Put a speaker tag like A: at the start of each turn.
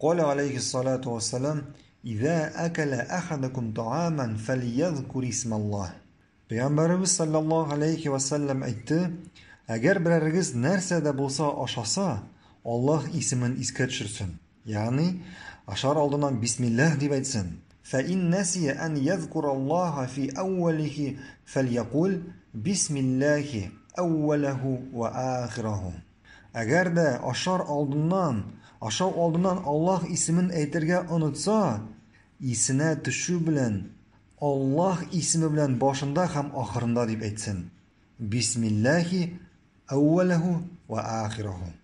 A: قال عليه الصلاة والسلام إذا أكل أحدكم طعاما فليذكر اسم الله Пәйгамбәрбез саллаллаһу алейхи вассалам әйтте әгәр берәрегез нәрсә дә булса ашаса аллаһ исемен искә төшерсен ашар алдынан бисмиллаһ дип әйтсен фә ин нәсиә ән йәзкур аллаһа фи әүәлихи фәлйәкул бисмиллаһи әүәләһу вә ахирәһу әгәр ашар алдыннан ашау алдыннан Аллах исемен әйтергә онытса, исенә төшү белән Аллах исеме белән башында һәм ахырында дип әйтсен. Бисмиллаһи ауәлаһу ва ахираһу.